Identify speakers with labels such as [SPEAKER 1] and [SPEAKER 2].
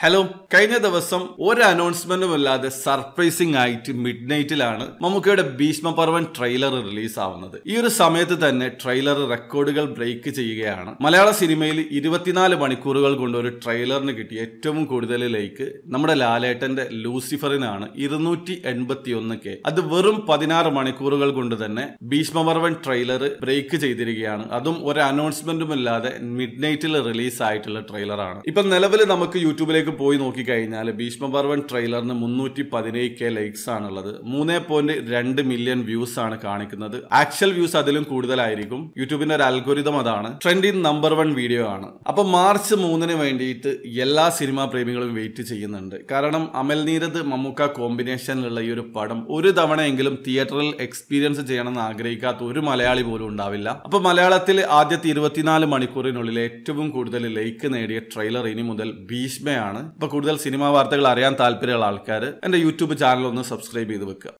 [SPEAKER 1] hello കഴിഞ്ഞ ദിവസം ഒരു അല്ലാതെ സർപ്രൈസിംഗ് ആയിട്ട് മിഡ് നൈറ്റിലാണ് മമ്മൂക്കയുടെ പർവൻ ട്രെയിലർ റിലീസ് ആവുന്നത് ഈ ഒരു സമയത്ത് തന്നെ ട്രെയിലർ റെക്കോർഡുകൾ ബ്രേക്ക് ചെയ്യുകയാണ് മലയാള സിനിമയിൽ ഇരുപത്തിനാല് മണിക്കൂറുകൾ കൊണ്ട് ഒരു ട്രെയിലറിന് കിട്ടിയ ഏറ്റവും കൂടുതൽ ലൈക്ക് നമ്മുടെ ലാലേട്ടന്റെ ലൂസിഫറിനാണ് ഇരുന്നൂറ്റി എൺപത്തി ഒന്ന് കെ അത് വെറും പതിനാറ് മണിക്കൂറുകൾ കൊണ്ട് തന്നെ പർവൻ ട്രെയിലർ ബ്രേക്ക് ചെയ്തിരിക്കുകയാണ് അതും ഒരു അല്ലാതെ മിഡ് നൈറ്റിൽ റിലീസ് ആയിട്ടുള്ള ട്രെയിലറാണ് ഇപ്പം നിലവിൽ നമുക്ക് യൂട്യൂബിലേക്ക് യൂട്യൂബിലേക്ക് പോയി നോക്കിക്കഴിഞ്ഞാൽ ഭീഷ്മപർവൻ ട്രെയിലറിന് മുന്നൂറ്റി പതിനേഴ് കെ ലൈക്സ് ആണുള്ളത് മൂന്ന് പോയിന്റ് രണ്ട് മില്യൺ വ്യൂസ് ആണ് കാണിക്കുന്നത് ആക്ച്വൽ വ്യൂസ് അതിലും കൂടുതലായിരിക്കും യൂട്യൂബിന്റെ ഒരു അൽഗോരിതം അതാണ് ട്രെൻഡിങ് നമ്പർ വൺ വീഡിയോ ആണ് അപ്പൊ മാർച്ച് മൂന്നിന് വേണ്ടിയിട്ട് എല്ലാ സിനിമാ പ്രേമികളും വെയിറ്റ് ചെയ്യുന്നുണ്ട് കാരണം അമൽ നീരദ് മമ്മൂക്ക കോമ്പിനേഷനിലുള്ള ഈ ഒരു പടം ഒരു തവണയെങ്കിലും തിയേറ്ററിൽ എക്സ്പീരിയൻസ് ചെയ്യണമെന്ന് ആഗ്രഹിക്കാത്ത ഒരു മലയാളി പോലും ഉണ്ടാവില്ല അപ്പൊ മലയാളത്തിൽ ആദ്യത്തെ ഇരുപത്തിനാല് മണിക്കൂറിനുള്ളിൽ ഏറ്റവും കൂടുതൽ ലൈക്ക് നേടിയ ട്രെയിലർ ഇനി മുതൽ ഭീഷ്മയാണ് ഇപ്പൊ കൂടുതൽ സിനിമാ വാർത്തകൾ അറിയാൻ താല്പര്യമുള്ള ആൾക്കാർ എന്റെ യൂട്യൂബ് ചാനൽ ഒന്ന് സബ്സ്ക്രൈബ് ചെയ്ത് വെക്കുക